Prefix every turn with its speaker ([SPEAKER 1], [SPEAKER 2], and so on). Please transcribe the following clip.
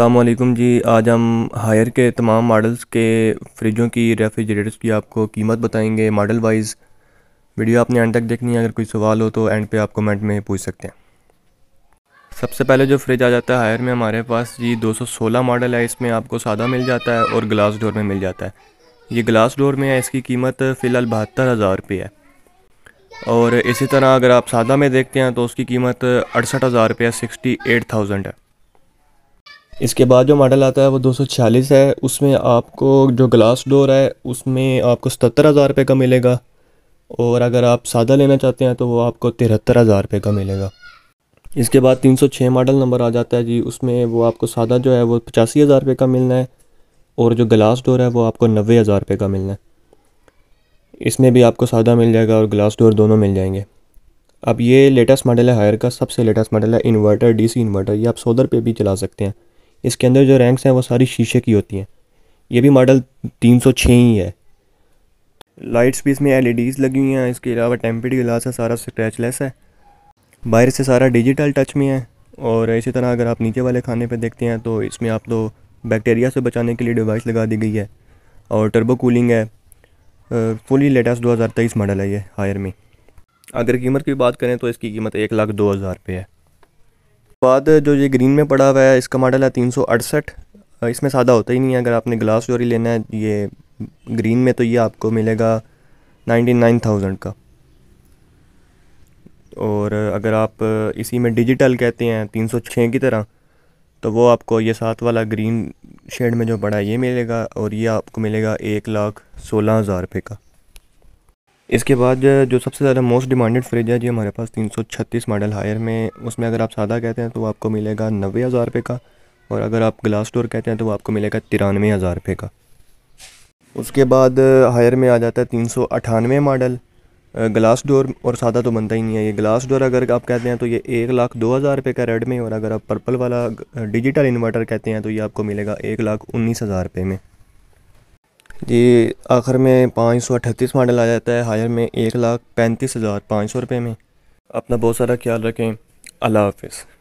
[SPEAKER 1] असलम जी आज हम हायर के तमाम मॉडल्स के फ्रिजों की रेफ्रिजरेटर्स की आपको कीमत बताएंगे मॉडल वाइज वीडियो आपने एंड तक देखनी है अगर कोई सवाल हो तो एंड पे आप कमेंट में पूछ सकते हैं सबसे पहले जो फ्रिज आ जाता है हायर में हमारे पास जी 216 मॉडल है इसमें आपको सादा मिल जाता है और ग्लास डोर में मिल जाता है ये ग्लास डोर में है इसकी कीमत फ़िलहाल बहत्तर हज़ार रुपये है और इसी तरह अगर आप सादा में देखते हैं तो उसकी कीमत अड़सठ हज़ार रुपये सिक्सटी एट थाउजेंड है इसके बाद जो मॉडल आता है वो 246 है उसमें आपको जो ग्लास डोर है उसमें आपको सतर हज़ार रुपये का मिलेगा और अगर आप सादा लेना चाहते हैं तो वो आपको तिहत्तर हज़ार रुपये का मिलेगा इसके बाद 306 मॉडल नंबर आ जाता है जी उसमें वो आपको सादा जो है वो पचासी हज़ार रुपये का मिलना है और जो ग्लास डोर है वो आपको नबे हज़ार रुपये का मिलना है इसमें भी आपको सादा मिल जाएगा और ग्लास डोर दोनों मिल जाएंगे अब ये लेटेस्ट मॉडल है हायर का सबसे लेटेस्ट मॉडल है इन्वर्टर डी इन्वर्टर ये आप सोलर पर भी चला सकते हैं इसके अंदर जो रैंक्स हैं वो सारी शीशे की होती हैं ये भी मॉडल 306 ही है लाइट्स भी इसमें एलईडीज़ लगी हुई हैं इसके अलावा टेम्पेड ग्लास है सारा स्क्रैचलेस है बाहर से सारा डिजिटल टच में है और इसी तरह अगर आप नीचे वाले खाने पर देखते हैं तो इसमें आप तो बैक्टीरिया से बचाने के लिए डिवाइस लगा दी गई है और टर्बो कूलिंग है फुली लेटेस्ट दो मॉडल है ये हायर में अगर कीमत की बात करें तो इसकी कीमत एक लाख दो हज़ार रुपये है बाद जो ये ग्रीन में पड़ा हुआ है इसका मॉडल है तीन सौ अड़सठ इसमें सादा होता ही नहीं है अगर आपने ग्लास जोरी लेना है ये ग्रीन में तो ये आपको मिलेगा नाइन्टी नाइन थाउजेंड का और अगर आप इसी में डिजिटल कहते हैं तीन सौ छः की तरह तो वो आपको ये साथ वाला ग्रीन शेड में जो पड़ा है ये मिलेगा और ये आपको मिलेगा एक लाख सोलह हज़ार रुपये का इसके बाद जो सबसे ज़्यादा मोस्ट डिमांडेड फ्रिज है जी हमारे पास 336 मॉडल हायर में उसमें अगर आप सादा कहते हैं तो आपको मिलेगा नबे हज़ार रुपये का और अगर आप ग्लास डोर कहते हैं तो आपको मिलेगा तिरानवे हज़ार रुपये का उसके बाद हायर में आ जाता है तीन सौ अठानवे मॉडल ग्लास डोर और सादा तो बनता ही नहीं है ये ग्लास डोर अगर आप कहते हैं तो ये एक लाख दो हज़ार रुपये का रेड में और अगर आप पर्पल वाला डिजिटल इन्वर्टर कहते हैं तो ये आपको मिलेगा एक लाख उन्नीस हज़ार रुपये में ये आखिर में पाँच सौ अठतीस मॉडल आ जाता है हायर में एक लाख पैंतीस हज़ार पाँच सौ रुपये में अपना बहुत सारा ख्याल रखें अल्लाह हाफिज़